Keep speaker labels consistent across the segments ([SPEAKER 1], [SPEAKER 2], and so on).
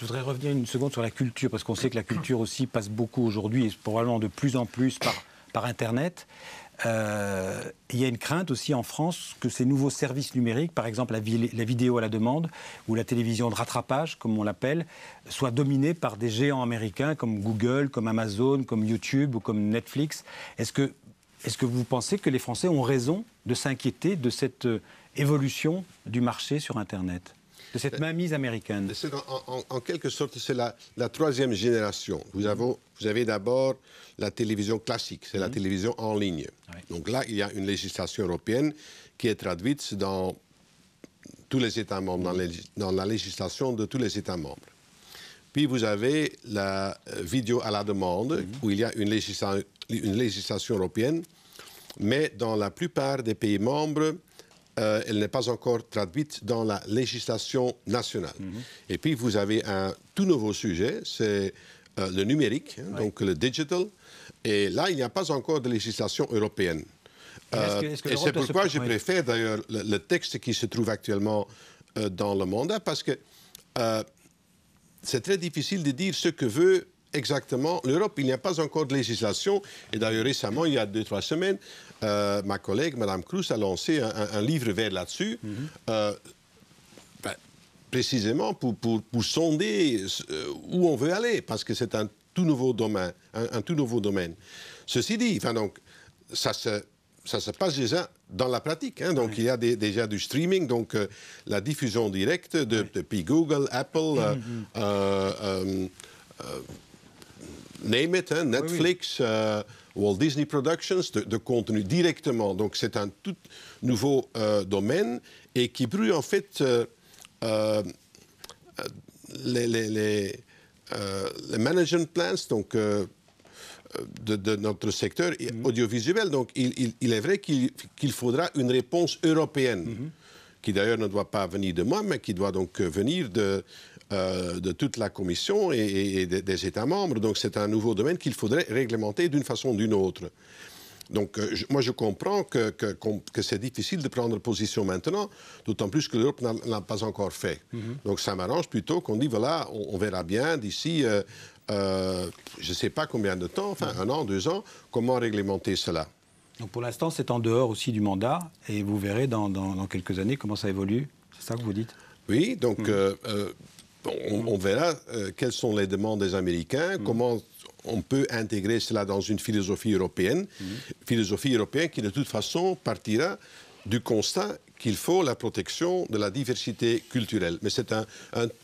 [SPEAKER 1] Je voudrais revenir une seconde sur la culture, parce qu'on sait que la culture aussi passe beaucoup aujourd'hui, et probablement de plus en plus par, Internet. Euh, il y a une crainte aussi en France que ces nouveaux services numériques, par exemple la, vidéo à la demande ou la télévision de rattrapage, comme on l'appelle, soient dominés par des géants américains comme Google, comme Amazon, comme YouTube ou comme Netflix. Est-ce que, que vous pensez que les Français ont raison de s'inquiéter de cette euh, évolution du marché sur Internet de cette mise américaine.
[SPEAKER 2] En, quelque sorte, c'est la, troisième génération. Vous, avez, vous avez d'abord la télévision classique, c'est la mhm. télévision en ligne. Ah Donc là, il y a une législation européenne qui est traduite dans tous les États membres, dans, mhm. la législation de tous les États membres. Puis vous avez la euh, vidéo à la demande, mhm. où il y a une, une législation européenne, mais dans la plupart des pays membres, euh, elle n'est pas encore traduite dans la législation nationale. Mhm. Et puis, vous avez un tout nouveau sujet, c'est euh, le numérique, hein, donc le digital. Et là, il n'y a pas encore de législation européenne.
[SPEAKER 1] et euh, c'est pourquoi je préfère
[SPEAKER 2] d'ailleurs le, texte qui se trouve actuellement dans le mandat, parce que c'est très difficile de dire ce que veut exactement l'Europe. Il n'y a pas encore de législation. Et d'ailleurs, récemment, il y a deux, trois semaines, euh, ma collègue, Mme Cruz, a lancé un, livre vert là-dessus. Mhm. Euh, ben, précisément pour, pour, pour, sonder euh, où on veut aller, parce que c'est un tout nouveau domaine. Un, tout nouveau domaine. Ceci dit, donc, ça se ça se passe déjà dans la pratique. Hein. Donc, il y a déjà du streaming, donc la diffusion directe depuis Google, Apple, mhm name it, hein, Netflix, euh, Walt Disney Productions, de, contenu directement. Donc c'est un tout nouveau euh, domaine et qui brûle en fait euh, les, management plans donc, de, notre secteur mhm. audiovisuel. Donc il, est vrai qu'il faudra une réponse européenne. Mhm. qui d'ailleurs ne doit pas venir de moi, mais qui doit donc venir de, euh, de toute la Commission et, des États membres. Donc c'est un nouveau domaine qu'il faudrait réglementer d'une façon ou d'une autre. Donc, euh, moi, je comprends que, que, c'est difficile de prendre position maintenant, d'autant plus que l'Europe n'a pas encore fait. Mhm. Donc, ça m'arrange plutôt qu'on dise, voilà, on, verra bien d'ici, euh, je ne sais pas combien de temps, enfin, un an, deux ans, comment réglementer cela.
[SPEAKER 1] Donc, pour l'instant, c'est en dehors aussi du mandat, et vous verrez dans, quelques années comment ça évolue. C'est ça que vous dites oui, donc hmm on,
[SPEAKER 2] verra euh, quelles sont les demandes des Américains, mm. comment on peut intégrer cela dans une philosophie européenne, mm. philosophie européenne qui de toute façon partira du constat qu'il faut la protection de la diversité culturelle. Mais c'est un,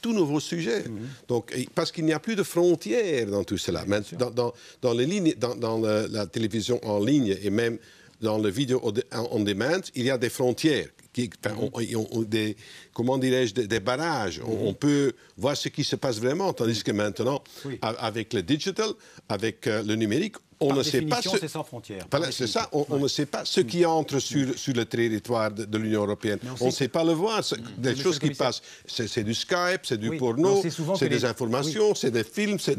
[SPEAKER 2] tout nouveau sujet. Mm. Donc, parce qu'il n'y a plus de frontières dans tout cela. Dans, les lignes, dans, la, télévision en ligne et même dans le vidéo on demand, il y a des frontières des, comment dirais-je, des, barrages. On, peut voir ce qui se passe vraiment, tandis que maintenant, avec le digital, avec euh, le numérique, on ne sait pas. C'est sans frontières. c'est ça, on, ne sait pas ce qui entre sur, sur le territoire de, l'Union européenne. on ne sait... pas le voir. Mm. Des choses qui passent, c'est, du Skype, c'est du porno, c'est des informations, c'est des films. Mais,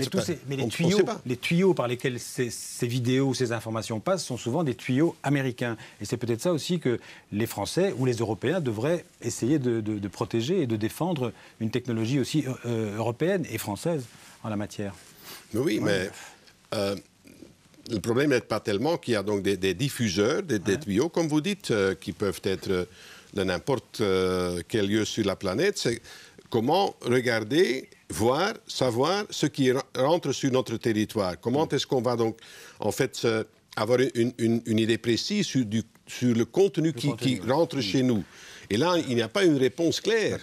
[SPEAKER 2] Mais les, tuyaux,
[SPEAKER 1] les tuyaux par lesquels ces, ces vidéos, ces informations passent sont souvent des tuyaux américains. Et c'est peut-être ça aussi que les Français ou les Européens devraient essayer de, protéger et de défendre une technologie aussi euh, euh, européenne et française en la matière.
[SPEAKER 2] oui, mais. Euh, le problème n'est pas tellement qu'il y a donc des, diffuseurs, des, tuyaux, comme vous dites, euh, qui peuvent être euh, de n'importe euh, quel lieu sur la planète. C'est comment regarder, voir, savoir ce qui rentre sur notre territoire. Comment mm. est-ce qu'on va donc, en fait, avoir une, idée précise sur, du, sur le contenu, qui, rentre mm. chez nous. Et là, il n'y a pas une réponse claire.